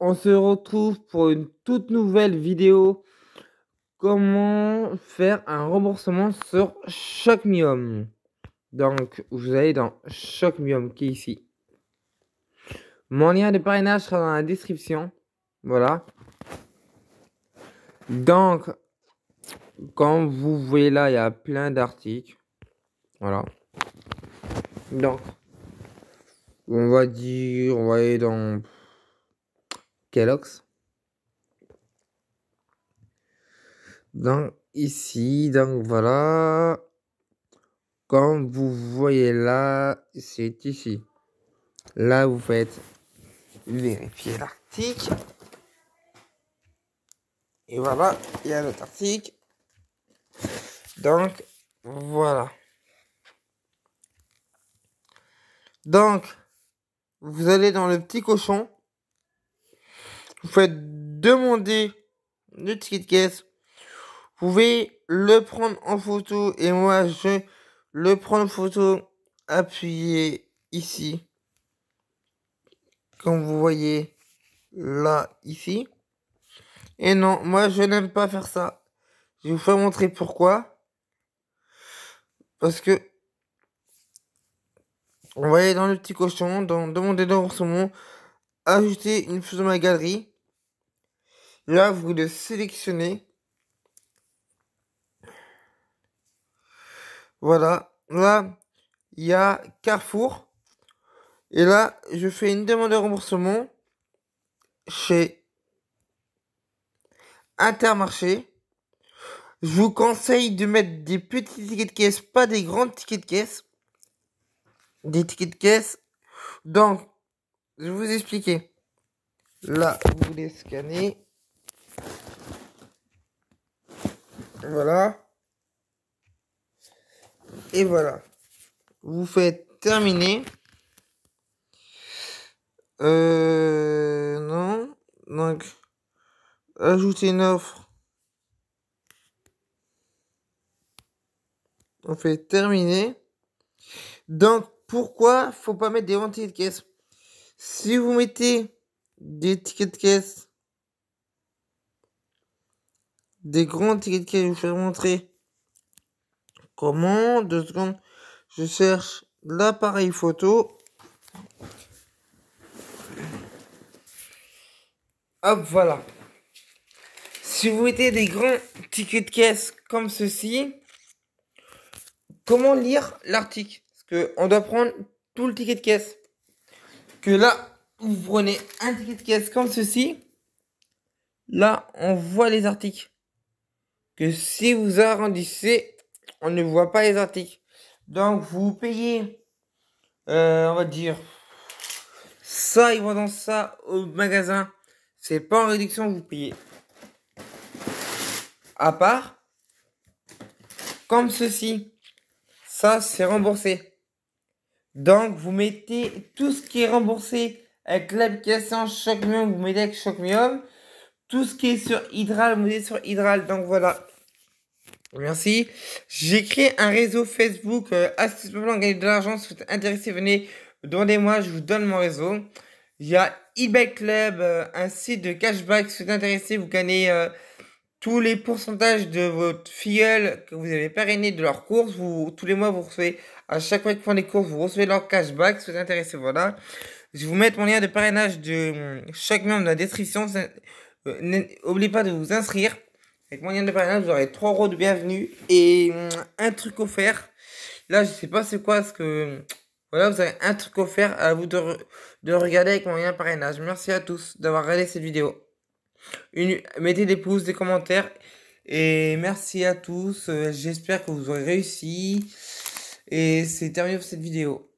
on se retrouve pour une toute nouvelle vidéo. Comment faire un remboursement sur Chocmium. Donc, vous allez dans Chocmium qui est ici. Mon lien de parrainage sera dans la description. Voilà. Donc, comme vous voyez là, il y a plein d'articles. Voilà. Donc, on va dire, on va aller dans donc ici, donc voilà. Comme vous voyez là, c'est ici. Là, vous faites vérifier l'article. Et voilà, il y a notre Donc, voilà. Donc, vous allez dans le petit cochon vous faites demander le ticket de caisse. Vous pouvez le prendre en photo et moi je le prends en photo. Appuyez ici. Comme vous voyez là, ici. Et non, moi je n'aime pas faire ça. Je vous fais montrer pourquoi. Parce que on va aller dans le petit cochon, dans demander dans mon ajouter une photo de ma galerie. Là, vous le sélectionner. Voilà. Là, il y a Carrefour. Et là, je fais une demande de remboursement chez Intermarché. Je vous conseille de mettre des petits tickets de caisse, pas des grands tickets de caisse. Des tickets de caisse. Donc, je vais vous expliquer. Là, vous les scannez. Voilà. Et voilà. Vous faites terminer. Euh, non. Donc, ajouter une offre. On fait terminer. Donc, pourquoi faut pas mettre des ventes de caisse Si vous mettez des tickets de caisse des grands tickets de caisse, Je vais vous montrer comment. Deux secondes. Je cherche l'appareil photo. Hop, voilà. Si vous mettez des grands tickets de caisse comme ceci, comment lire l'article Parce qu'on doit prendre tout le ticket de caisse. Que là, vous prenez un ticket de caisse comme ceci. Là, on voit les articles que si vous arrondissez, on ne voit pas les articles. Donc vous payez, euh, on va dire, ça, ils vendent ça au magasin. C'est pas en réduction, vous payez. À part, comme ceci, ça c'est remboursé. Donc vous mettez tout ce qui est remboursé avec l'application Chocmium, vous mettez avec tout ce qui est sur Hydral, vous êtes sur Hydral, donc voilà. Merci. J'ai créé un réseau Facebook. assez euh, astuce pour gagner de l'argent. Si vous êtes intéressé, venez, donnez-moi, je vous donne mon réseau. Il y a eBay Club, euh, un site de cashback. Si vous êtes intéressé, vous gagnez euh, tous les pourcentages de votre filleul que vous avez parrainé de leurs courses. Vous, tous les mois, vous recevez, à chaque fois qu'ils font des courses, vous recevez leur cashback. Si vous êtes intéressé, voilà. Je vous mettre mon lien de parrainage de chaque membre dans la description. Euh, N'oubliez pas de vous inscrire. Avec lien de parrainage, vous aurez 3 euros de bienvenue et mm, un truc offert. Là, je sais pas c'est quoi, ce que. Voilà, vous avez un truc offert à vous de, de regarder avec lien de parrainage. Merci à tous d'avoir regardé cette vidéo. Une... Mettez des pouces, des commentaires. Et merci à tous. Euh, j'espère que vous aurez réussi. Et c'est terminé pour cette vidéo.